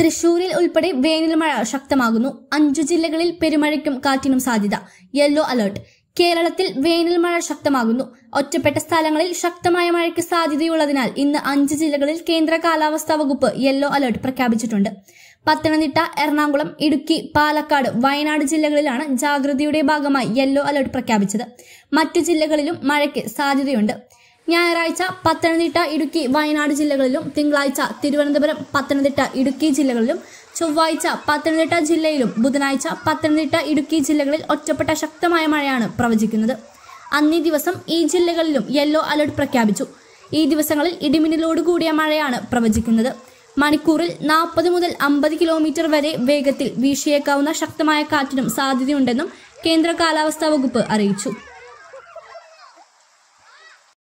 തൃശൂരിൽ ഉൾപ്പെടെ വേനൽ മഴ ശക്തമാകുന്നു അഞ്ചു ജില്ലകളിൽ പെരുമഴയ്ക്കും കാറ്റിനും സാധ്യത യെല്ലോ അലർട്ട് കേരളത്തിൽ വേനൽ മഴ ശക്തമാകുന്നു ഒറ്റപ്പെട്ട സ്ഥലങ്ങളിൽ ശക്തമായ മഴയ്ക്ക് സാധ്യതയുള്ളതിനാൽ ഇന്ന് അഞ്ച് ജില്ലകളിൽ കേന്ദ്ര കാലാവസ്ഥാ വകുപ്പ് യെല്ലോ അലർട്ട് പ്രഖ്യാപിച്ചിട്ടുണ്ട് പത്തനംതിട്ട എറണാകുളം ഇടുക്കി പാലക്കാട് വയനാട് ജില്ലകളിലാണ് ജാഗ്രതയുടെ ഭാഗമായി യെല്ലോ അലർട്ട് പ്രഖ്യാപിച്ചത് മറ്റു ജില്ലകളിലും മഴയ്ക്ക് സാധ്യതയുണ്ട് ഞായറാഴ്ച പത്തനംതിട്ട ഇടുക്കി വയനാട് ജില്ലകളിലും തിങ്കളാഴ്ച തിരുവനന്തപുരം പത്തനംതിട്ട ഇടുക്കി ജില്ലകളിലും ചൊവ്വാഴ്ച പത്തനംതിട്ട ജില്ലയിലും ബുധനാഴ്ച പത്തനംതിട്ട ഇടുക്കി ജില്ലകളിൽ ഒറ്റപ്പെട്ട ശക്തമായ മഴയാണ് പ്രവചിക്കുന്നത് അന്നേ ദിവസം ഈ ജില്ലകളിലും യെല്ലോ അലർട്ട് പ്രഖ്യാപിച്ചു ഈ ദിവസങ്ങളിൽ ഇടിമിന്നലോട് കൂടിയ മഴയാണ് പ്രവചിക്കുന്നത് മണിക്കൂറിൽ നാൽപ്പത് മുതൽ അമ്പത് കിലോമീറ്റർ വരെ വേഗത്തിൽ വീശിയേക്കാവുന്ന ശക്തമായ കാറ്റിനും സാധ്യതയുണ്ടെന്നും കേന്ദ്ര കാലാവസ്ഥാ വകുപ്പ് അറിയിച്ചു